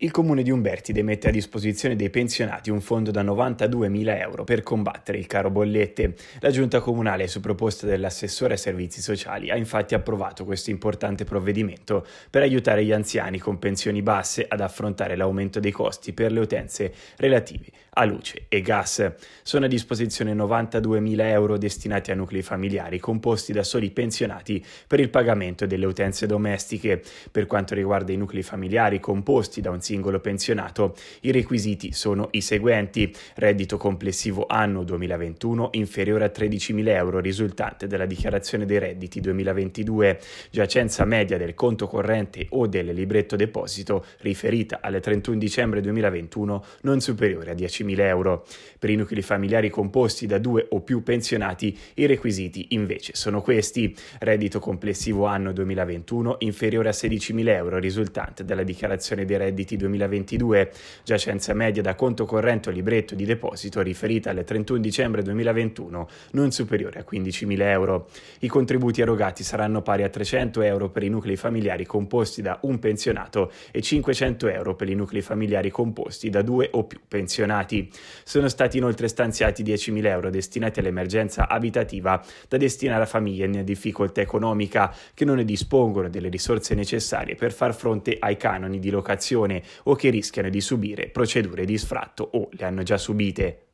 Il comune di Umbertide mette a disposizione dei pensionati un fondo da 92.000 euro per combattere il caro bollette. La giunta comunale, su proposta dell'assessore ai servizi sociali, ha infatti approvato questo importante provvedimento per aiutare gli anziani con pensioni basse ad affrontare l'aumento dei costi per le utenze relative a luce e gas. Sono a disposizione 92.000 euro destinati a nuclei familiari composti da soli pensionati per il pagamento delle utenze domestiche. Per quanto riguarda i nuclei familiari composti da un singolo pensionato. I requisiti sono i seguenti: reddito complessivo anno 2021 inferiore a 13.000 euro risultante dalla dichiarazione dei redditi 2022, giacenza media del conto corrente o del libretto deposito riferita al 31 dicembre 2021 non superiore a 10.000 euro. Per i nuclei familiari composti da due o più pensionati i requisiti invece sono questi: reddito complessivo anno 2021 inferiore a 16.000 euro risultante dalla dichiarazione dei redditi 2022, giacenza media da conto corrente o libretto di deposito riferita al 31 dicembre 2021 non superiore a 15.000 euro. I contributi erogati saranno pari a 300 euro per i nuclei familiari composti da un pensionato e 500 euro per i nuclei familiari composti da due o più pensionati. Sono stati inoltre stanziati 10.000 euro destinati all'emergenza abitativa da destinare a famiglie in difficoltà economica che non ne dispongono delle risorse necessarie per far fronte ai canoni di locazione o che rischiano di subire procedure di sfratto o le hanno già subite.